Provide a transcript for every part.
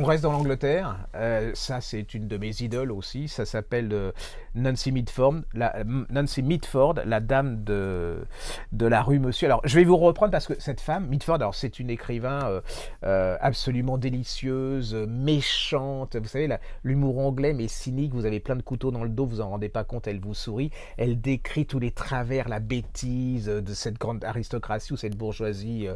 On reste dans l'Angleterre. Euh, ça, c'est une de mes idoles aussi. Ça s'appelle euh, Nancy Mitford, la, euh, Nancy Mitford, la dame de, de la rue Monsieur. Alors, je vais vous reprendre parce que cette femme, Mitford, alors c'est une écrivain absolument délicieuse, méchante. Vous savez, l'humour anglais mais cynique. Vous avez plein de couteaux dans le dos, vous en rendez pas compte. Elle vous sourit. Elle décrit tous les travers, la bêtise de cette grande aristocratie ou cette bourgeoisie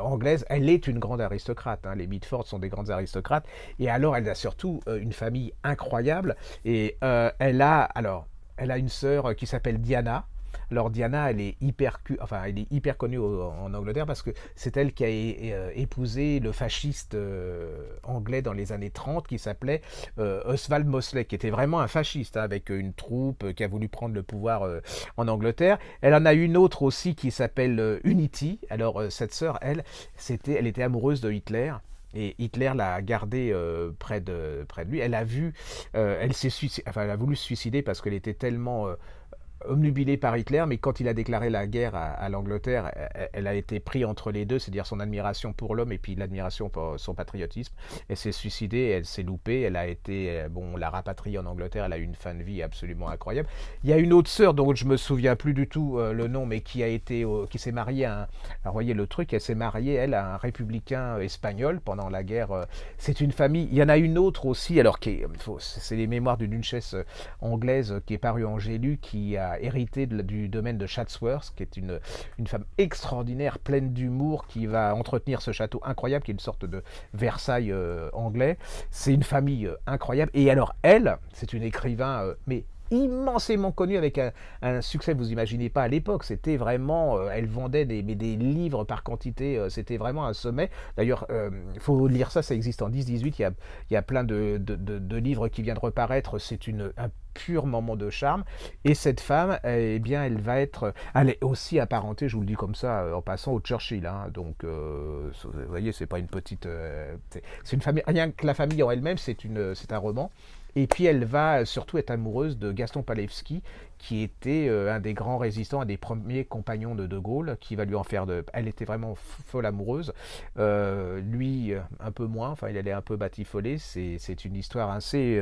anglaise. Elle est une grande aristocrate. Hein. Les Mitford sont des grandes aristocrates. Et alors, elle a surtout euh, une famille incroyable. Et euh, elle a, alors, elle a une sœur euh, qui s'appelle Diana. Alors Diana, elle est hyper, enfin, elle est hyper connue en Angleterre parce que c'est elle qui a épousé le fasciste anglais dans les années 30 qui s'appelait Oswald Mosley, qui était vraiment un fasciste hein, avec une troupe qui a voulu prendre le pouvoir en Angleterre. Elle en a une autre aussi qui s'appelle Unity. Alors cette sœur, elle, c'était, elle était amoureuse de Hitler. Et Hitler l'a gardée euh, près, de, près de lui. Elle a vu, euh, elle s'est enfin, elle a voulu se suicider parce qu'elle était tellement euh, omnubilée par Hitler, mais quand il a déclaré la guerre à, l'Angleterre, e, e, elle, a été prise entre les deux, c'est-à-dire son admiration pour l'homme et puis l'admiration pour son patriotisme. Elle s'est suicidée, elle s'est loupée, elle a été, euh, bon, l'a rapatriée en Angleterre, elle a eu une fin de vie absolument incroyable. Il y a une autre sœur dont je me souviens plus du tout euh, le nom, mais qui a été, qui s'est mariée à un, alors voyez le truc, elle s'est mariée, elle, à un républicain euh, espagnol pendant la guerre. C'est une famille, il y en a une autre aussi, alors c'est les mémoires d'une duchesse anglaise qui est parue en Gélu, qui a héritée hérité du domaine de Chatsworth, qui est une, une femme extraordinaire, pleine d'humour, qui va entretenir ce château incroyable, qui est une sorte de Versailles euh, anglais. C'est une famille euh, incroyable. Et alors, elle, c'est une écrivain, euh, mais immensément connue avec un, succès, vous imaginez pas à l'époque. C'était vraiment, elle vendait des, des livres par quantité, c'était vraiment un sommet. D'ailleurs, il faut lire ça, ça existe en 10-18. Il y a, y a, plein de, livres qui viennent de reparaître. C'est une, un pur moment de charme. Et cette femme, eh bien, elle va être, elle est aussi apparentée, je vous le dis comme ça, euh, en passant au Churchill. Hein. Donc, euh, vous voyez, c'est pas une petite, euh, c'est une famille. Rien que la famille en elle-même, c'est c'est un roman. Et puis elle va surtout être amoureuse de Gaston Palewski, qui était euh, un des grands résistants, un des premiers compagnons de De Gaulle, qui va lui en faire de... Elle était vraiment folle amoureuse, euh, lui euh, un peu moins, enfin il allait un peu batifoler, c'est une histoire assez...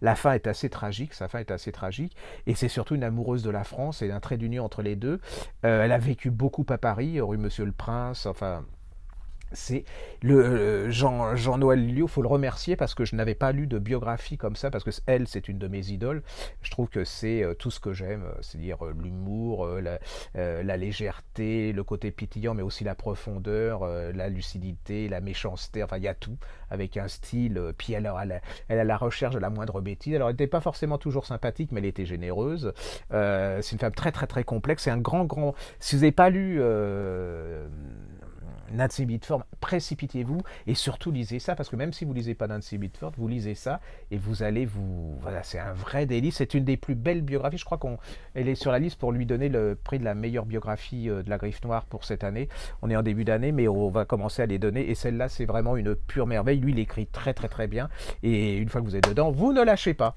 la fin est assez tragique, sa fin est assez tragique, et c'est surtout une amoureuse de la France et un trait d'union entre les deux. elle a vécu beaucoup à Paris, rue Monsieur le Prince, enfin c'est le euh, Jean, Jean Noël Liu, faut le remercier parce que je n'avais pas lu de biographie comme ça parce que elle c'est une de mes idoles. Je trouve que c'est euh, tout ce que j'aime, euh, c'est-à-dire l'humour, la, légèreté, le côté pétillant, mais aussi la profondeur, la lucidité, la méchanceté. Enfin, il y a tout avec un style. Puis alors, elle, elle a la recherche de la moindre bêtise. Alors, elle n'était pas forcément toujours sympathique, mais elle était généreuse. c'est une femme très très très complexe. C'est un grand grand. Si vous n'avez pas lu Nancy Bitford, précipitez-vous et surtout lisez ça, parce que même si vous lisez pas Nancy Bitford, vous lisez ça et vous allez vous... Voilà, c'est un vrai délice, c'est une des plus belles biographies, je crois qu'elle est sur la liste pour lui donner le prix de la meilleure biographie euh, de la Griffe Noire pour cette année. On est en début d'année, mais on va commencer à les donner et celle-là, c'est vraiment une pure merveille. Lui, il écrit très très très bien et une fois que vous êtes dedans, vous ne lâchez pas.